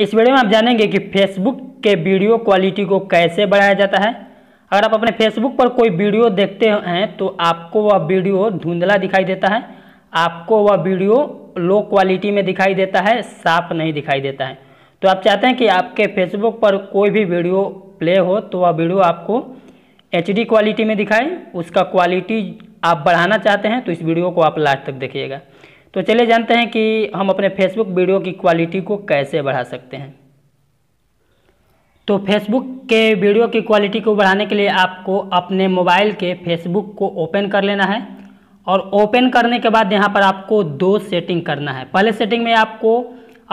इस वीडियो में आप जानेंगे कि फेसबुक के वीडियो क्वालिटी को कैसे बढ़ाया जाता है अगर आप अपने फेसबुक पर कोई वीडियो देखते हैं तो आपको वह वीडियो धुंधला दिखाई देता है आपको वह वीडियो लो क्वालिटी में दिखाई देता है साफ नहीं दिखाई देता है तो आप चाहते हैं कि आपके फेसबुक पर कोई भी वीडियो प्ले हो तो वह वीडियो आपको एच क्वालिटी में दिखाए उसका क्वालिटी आप बढ़ाना चाहते हैं तो इस वीडियो को आप लास्ट तक देखिएगा तो चलिए जानते हैं कि हम अपने फेसबुक वीडियो की क्वालिटी को कैसे बढ़ा सकते हैं तो फेसबुक के वीडियो की क्वालिटी को बढ़ाने के लिए आपको अपने मोबाइल के फेसबुक को ओपन कर लेना है और ओपन करने के बाद यहाँ पर आपको दो सेटिंग करना है पहले सेटिंग में आपको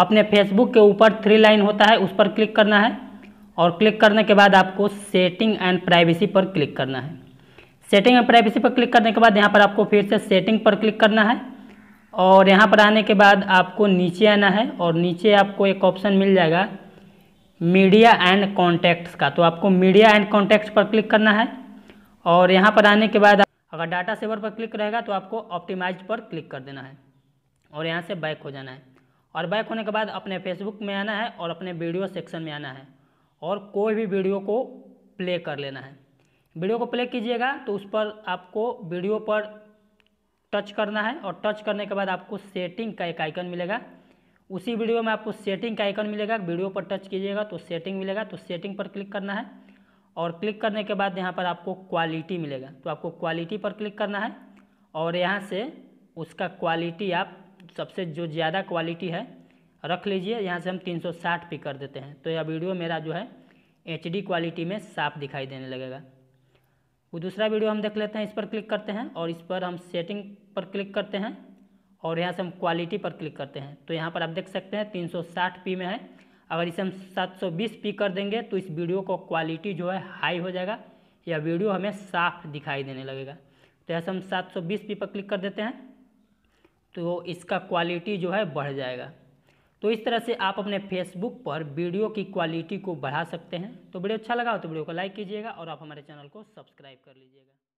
अपने फेसबुक के ऊपर थ्री लाइन होता है उस पर क्लिक करना है और क्लिक करने के बाद आपको सेटिंग एंड प्राइवेसी पर क्लिक करना है सेटिंग एंड प्राइवेसी पर क्लिक करने के बाद यहाँ पर आपको फिर से सेटिंग पर क्लिक करना है और यहाँ पर आने के बाद आपको नीचे आना है और नीचे आपको एक ऑप्शन मिल जाएगा मीडिया एंड कॉन्टैक्ट्स का तो आपको मीडिया एंड कॉन्टैक्ट्स पर क्लिक करना है और यहाँ पर आने के बाद अगर डाटा सेवर पर क्लिक रहेगा तो आपको ऑप्टिमाइज पर क्लिक कर देना है और यहाँ से बैक हो जाना है और बैक होने के बाद अपने फेसबुक में आना है और अपने वीडियो सेक्शन में आना है और कोई भी वीडियो को प्ले कर लेना है वीडियो को प्ले कीजिएगा तो उस पर आपको वीडियो पर टच करना है और टच करने के बाद आपको सेटिंग का एक आइकन मिलेगा उसी वीडियो में आपको सेटिंग का आइकन मिलेगा वीडियो पर टच कीजिएगा तो सेटिंग मिलेगा तो सेटिंग पर क्लिक करना है और क्लिक करने के बाद यहाँ पर आपको क्वालिटी मिलेगा तो आपको क्वालिटी पर क्लिक करना है और यहाँ से उसका क्वालिटी आप सबसे जो ज़्यादा क्वालिटी है रख लीजिए यहाँ से हम 360 पिक कर देते हैं तो यह वीडियो मेरा जो है एच क्वालिटी में साफ दिखाई देने लगेगा वो दूसरा वीडियो हम देख लेते हैं इस पर क्लिक करते हैं और इस पर हम सेटिंग पर क्लिक करते हैं और यहाँ से हम क्वालिटी पर क्लिक करते हैं तो यहाँ पर आप देख सकते हैं 360p में है अगर इसे हम 720p कर देंगे तो इस वीडियो को क्वालिटी जो है हाई हो जाएगा या वीडियो हमें साफ दिखाई देने लगेगा तो से हम 720p पर क्लिक कर देते हैं तो इसका क्वालिटी जो है बढ़ जाएगा तो इस तरह से आप अपने फेसबुक पर वीडियो की क्वालिटी को बढ़ा सकते हैं तो वीडियो अच्छा लगा हो तो वीडियो को लाइक कीजिएगा और आप हमारे चैनल को सब्सक्राइब कर लीजिएगा